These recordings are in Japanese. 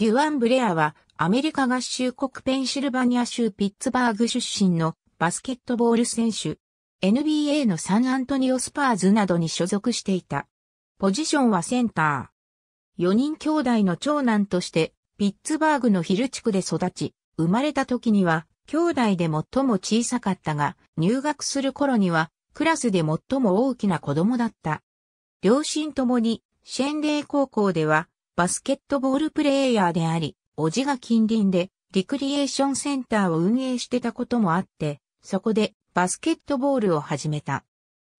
デュアン・ブレアはアメリカ合衆国ペンシルバニア州ピッツバーグ出身のバスケットボール選手。NBA のサンアントニオスパーズなどに所属していた。ポジションはセンター。4人兄弟の長男としてピッツバーグのヒル地区で育ち、生まれた時には兄弟で最も小さかったが、入学する頃にはクラスで最も大きな子供だった。両親ともに、シェンレイ高校ではバスケットボールプレイヤーであり、おじが近隣でリクリエーションセンターを運営してたこともあって、そこでバスケットボールを始めた。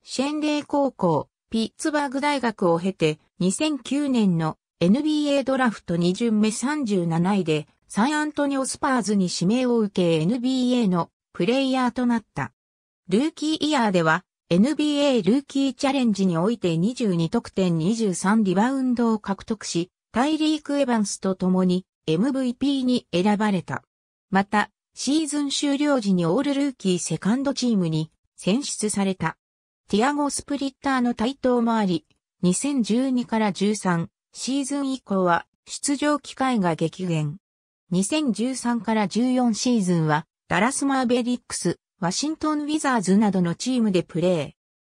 シェンレー高校、ピッツバーグ大学を経て、2009年の NBA ドラフト2巡目37位で、サンアントニオスパーズに指名を受け NBA のプレイヤーとなった。ルーキーイヤーでは NBA ルーキーチャレンジにおいて22得点23リバウンドを獲得し、タイリーク・エヴァンスと共に MVP に選ばれた。また、シーズン終了時にオールルーキーセカンドチームに選出された。ティアゴ・スプリッターの台頭もあり、2012から13シーズン以降は出場機会が激減。2013から14シーズンはダラス・マーベリックス、ワシントン・ウィザーズなどのチームでプレ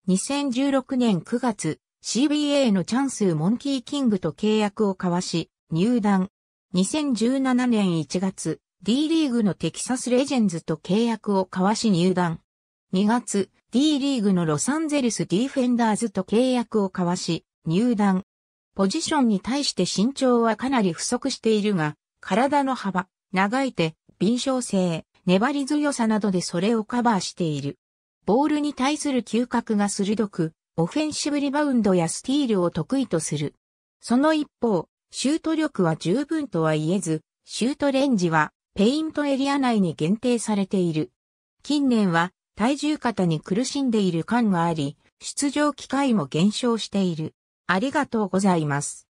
ー。2016年9月、CBA のチャンスー・モンキー・キングと契約を交わし、入団。2017年1月、D リーグのテキサスレジェンズと契約を交わし入団。2月、D リーグのロサンゼルスディフェンダーズと契約を交わし、入団。ポジションに対して身長はかなり不足しているが、体の幅、長い手、敏捷性、粘り強さなどでそれをカバーしている。ボールに対する嗅覚が鋭く、オフェンシブリバウンドやスティールを得意とする。その一方、シュート力は十分とは言えず、シュートレンジはペイントエリア内に限定されている。近年は体重型に苦しんでいる感があり、出場機会も減少している。ありがとうございます。